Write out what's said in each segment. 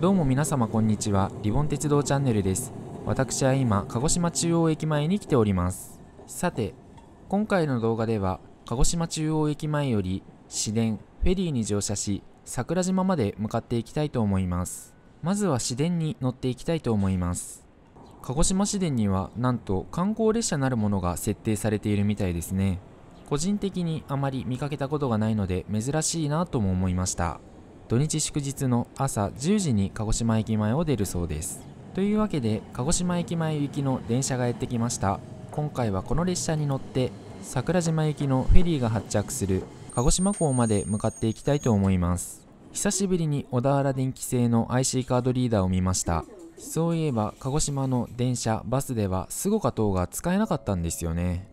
どうも皆様こんにちはリボン鉄道チャンネルです私は今鹿児島中央駅前に来ておりますさて今回の動画では鹿児島中央駅前より市電フェリーに乗車し桜島まで向かっていきたいと思いますまずは市電に乗っていきたいと思います鹿児島市電にはなんと観光列車なるものが設定されているみたいですね個人的にあまり見かけたことがないので珍しいなとも思いました土日祝日の朝10時に鹿児島駅前を出るそうですというわけで鹿児島駅前行きの電車がやってきました今回はこの列車に乗って桜島行きのフェリーが発着する鹿児島港まで向かっていきたいと思います久しぶりに小田原電気製の IC カードリーダーを見ましたそういえば鹿児島の電車バスではすごか等が使えなかったんですよね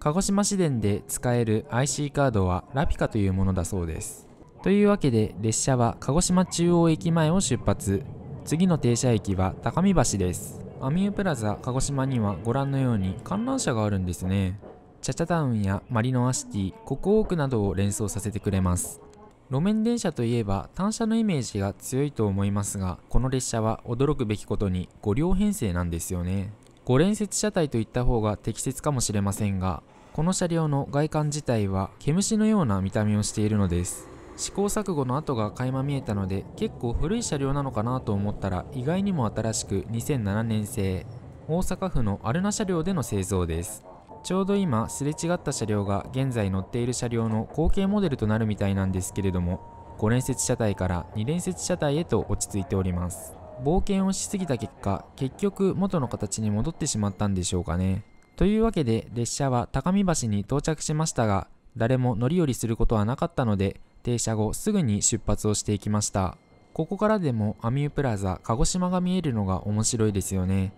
鹿児島市電で使える IC カードはラピカというものだそうですというわけで列車は鹿児島中央駅前を出発次の停車駅は高見橋ですアミュープラザ鹿児島にはご覧のように観覧車があるんですねチャチャタウンやマリノアシティココークなどを連想させてくれます路面電車といえば単車のイメージが強いと思いますがこの列車は驚くべきことに5両編成なんですよね5連節車体といった方が適切かもしれませんがこの車両の外観自体は毛虫のような見た目をしているのです試行錯誤の跡が垣間見えたので結構古い車両なのかなと思ったら意外にも新しく2007年製大阪府のアルナ車両での製造ですちょうど今すれ違った車両が現在乗っている車両の後継モデルとなるみたいなんですけれども5連接車体から2連接車体へと落ち着いております冒険をしすぎた結果結局元の形に戻ってしまったんでしょうかねというわけで列車は高見橋に到着しましたが誰も乗り降りすることはなかったので、停車後すぐに出発をしていきました。ここからでもアミュープラザ鹿児島が見えるのが面白いですよね。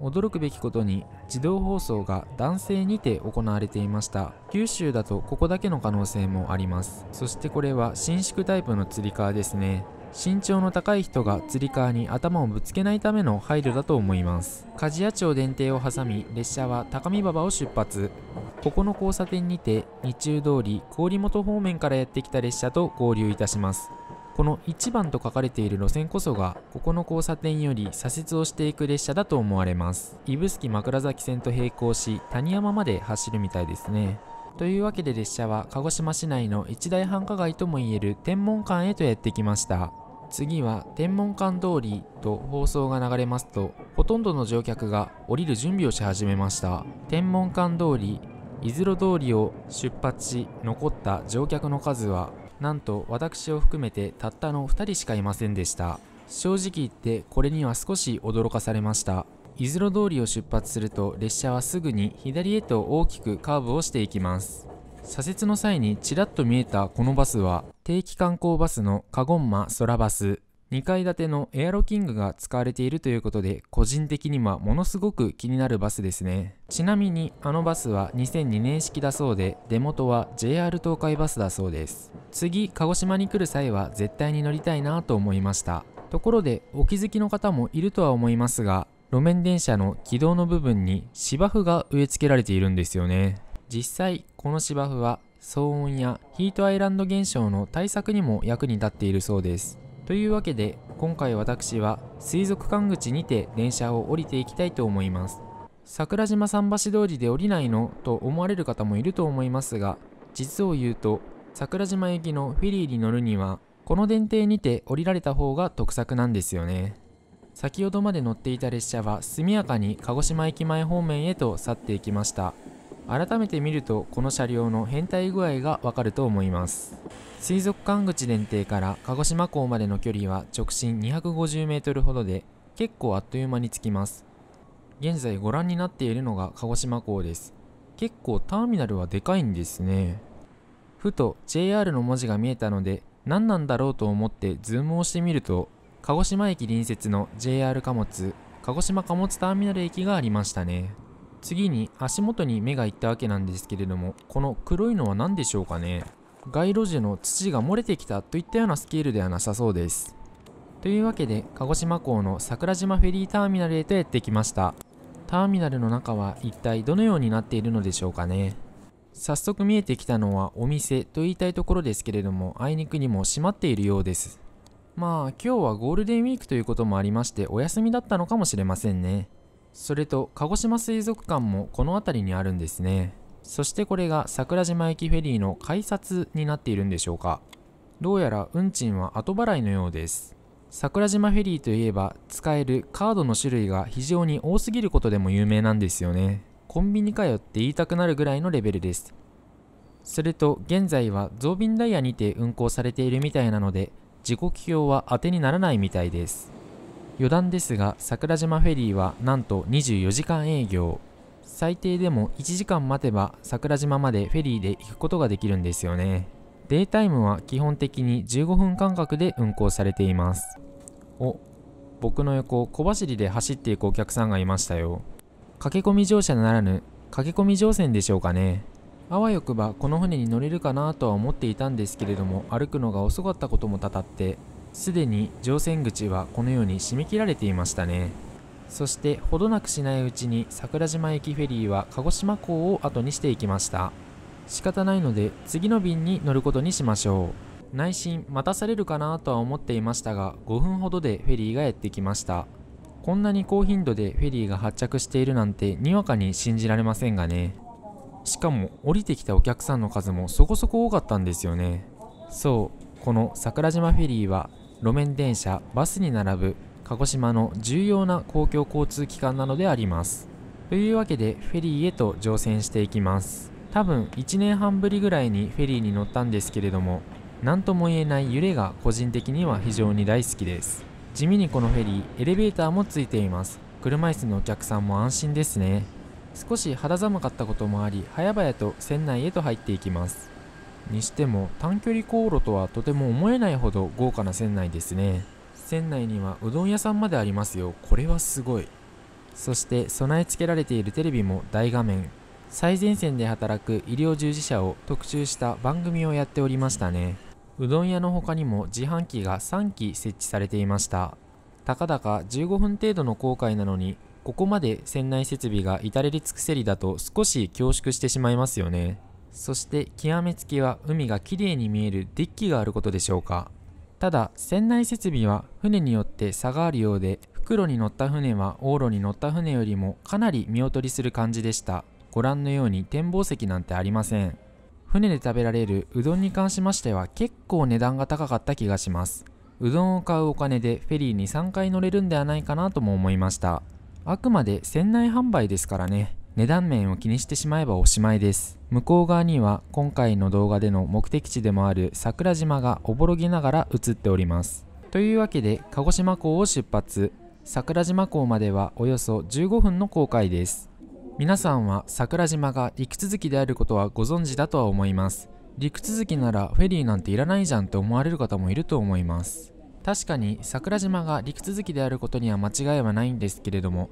驚くべきことに自動放送が男性にて行われていました九州だとここだけの可能性もありますそしてこれは伸縮タイプのつり革ですね身長の高い人が釣り革に頭をぶつけないための配慮だと思います鍛冶屋町電停を挟み列車は高見馬場を出発ここの交差点にて日中通り郡本方面からやってきた列車と合流いたしますこの1番と書かれている路線こそがここの交差点より左折をしていく列車だと思われます指宿枕崎線と並行し谷山まで走るみたいですねというわけで列車は鹿児島市内の一大繁華街ともいえる天文館へとやってきました次は天文館通りと放送が流れますとほとんどの乗客が降りる準備をし始めました天文館通り伊豆路通りを出発し残った乗客の数はなんと私を含めてたったの2人しかいませんでした正直言ってこれには少し驚かされました伊豆路通りを出発すると列車はすぐに左へと大きくカーブをしていきます左折の際にちらっと見えたこのバスは定期観光バスのカゴンマ空バス2階建てのエアロキングが使われているということで個人的にはものすごく気になるバスですねちなみにあのバスは2002年式だそうで出元は JR 東海バスだそうです次鹿児島に来る際は絶対に乗りたいなと思いましたところでお気づきの方もいるとは思いますが路面電車の軌道の部分に芝生が植え付けられているんですよね実際この芝生は騒音やヒートアイランド現象の対策にも役に立っているそうですというわけで今回私は水族館口にて電車を降りていきたいと思います桜島桟橋通りで降りないのと思われる方もいると思いますが実を言うと桜島行きのフェリーに乗るにはこの電停にて降りられた方が得策なんですよね先ほどまで乗っていた列車は速やかに鹿児島駅前方面へと去っていきました改めて見るとこの車両の変態具合がわかると思います水族館口連邸から鹿児島港までの距離は直進 250m ほどで結構あっという間に着きます現在ご覧になっているのが鹿児島港です結構ターミナルはでかいんですねふと JR の文字が見えたので何なんだろうと思ってズームをしてみると鹿児島駅隣接の JR 貨物鹿児島貨物ターミナル駅がありましたね次に足元に目がいったわけなんですけれどもこの黒いのは何でしょうかね街路樹の土が漏れてきたといったようなスケールではなさそうですというわけで鹿児島港の桜島フェリーターミナルへとやってきましたターミナルの中は一体どのようになっているのでしょうかね早速見えてきたのはお店と言いたいところですけれどもあいにくにも閉まっているようですまあ今日はゴールデンウィークということもありましてお休みだったのかもしれませんねそれと鹿児島水族館もこの辺りにあるんですねそしてこれが桜島駅フェリーの改札になっているんでしょうかどうやら運賃は後払いのようです桜島フェリーといえば使えるカードの種類が非常に多すぎることでも有名なんですよねコンビニかよって言いたくなるぐらいのレベルですそれと現在は増便ダイヤにて運行されているみたいなので時刻表は当てにならないみたいです余談ですが桜島フェリーはなんと24時間営業最低でも1時間待てば桜島までフェリーで行くことができるんですよねデイタイムは基本的に15分間隔で運行されていますお僕の横小走りで走っていくお客さんがいましたよ駆け込み乗車ならぬ駆け込み乗船でしょうかねあわよくばこの船に乗れるかなとは思っていたんですけれども歩くのが遅かったこともたたってすでに乗船口はこのように締め切られていましたねそしてほどなくしないうちに桜島駅フェリーは鹿児島港を後にしていきました仕方ないので次の便に乗ることにしましょう内心待たされるかなとは思っていましたが5分ほどでフェリーがやってきましたこんなに高頻度でフェリーが発着しているなんてにわかに信じられませんがねしかも降りてきたお客さんの数もそこそこ多かったんですよねそうこの桜島フェリーは路面電車バスに並ぶ鹿児島の重要な公共交通機関なのでありますというわけでフェリーへと乗船していきます多分1年半ぶりぐらいにフェリーに乗ったんですけれども何とも言えない揺れが個人的には非常に大好きです地味にこのフェリーエレベーターもついています車椅子のお客さんも安心ですね少し肌寒かったこともあり早々と船内へと入っていきますにしても短距離航路とはとても思えないほど豪華な船内ですね船内にはうどん屋さんまでありますよこれはすごいそして備え付けられているテレビも大画面最前線で働く医療従事者を特集した番組をやっておりましたねうどん屋の他にも自販機が3機設置されていましたたかだか15分程度の航海なのにここまで船内設備が至れり尽くせりだと少し恐縮してしまいますよねそして極めつきは海がきれいに見えるデッキがあることでしょうかただ船内設備は船によって差があるようで袋に乗った船は往路に乗った船よりもかなり見劣りする感じでしたご覧のように展望席なんてありません船で食べられるうどんに関しましては結構値段が高かった気がしますうどんを買うお金でフェリーに3回乗れるんではないかなとも思いましたあくまで船内販売ですからね値段面を気にしてしまえばおしまいです。向こう側には今回の動画での目的地でもある桜島がおぼろげながら映っております。というわけで鹿児島港を出発、桜島港まではおよそ15分の航海です。皆さんは桜島が陸続きであることはご存知だとは思います。陸続きならフェリーなんていらないじゃんと思われる方もいると思います。確かに桜島が陸続きであることには間違いはないんですけれども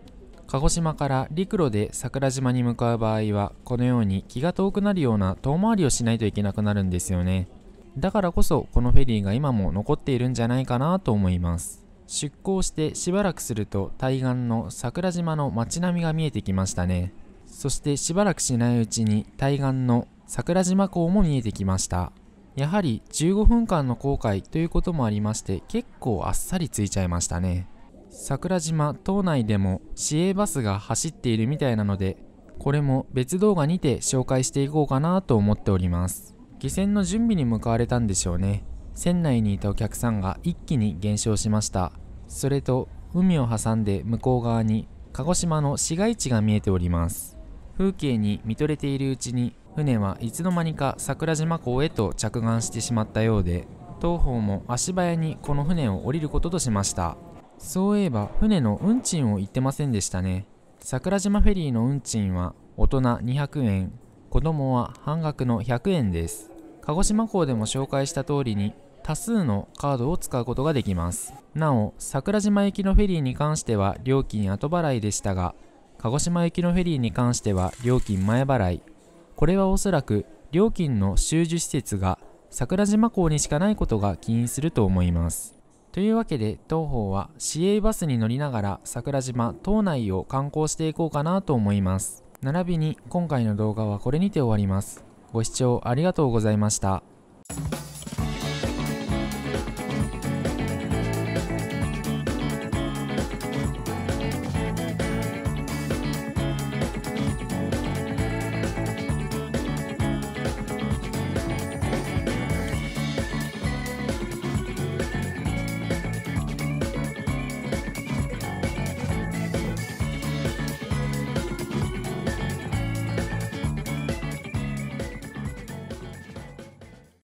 鹿児島から陸路で桜島に向かう場合はこのように気が遠くなるような遠回りをしないといけなくなるんですよねだからこそこのフェリーが今も残っているんじゃないかなと思います出港してしばらくすると対岸の桜島の街並みが見えてきましたねそしてしばらくしないうちに対岸の桜島港も見えてきましたやはり15分間の航海ということもありまして結構あっさりついちゃいましたね桜島島内でも市営バスが走っているみたいなのでこれも別動画にて紹介していこうかなと思っております下船の準備に向かわれたんでしょうね船内にいたお客さんが一気に減少しましたそれと海を挟んで向こう側に鹿児島の市街地が見えております風景に見とれているうちに船はいつの間にか桜島港へと着岸してしまったようで当方も足早にこの船を降りることとしましたそういえば船の運賃を言ってませんでしたね桜島フェリーの運賃は大人200円子供は半額の100円です鹿児島港でも紹介した通りに多数のカードを使うことができますなお桜島行きのフェリーに関しては料金後払いでしたが鹿児島行きのフェリーに関しては料金前払いこれはおそらく料金の収受施設が桜島港にしかないことが起因すると思いますというわけで当方は市営バスに乗りながら桜島島内を観光していこうかなと思います並びに今回の動画はこれにて終わりますご視聴ありがとうございました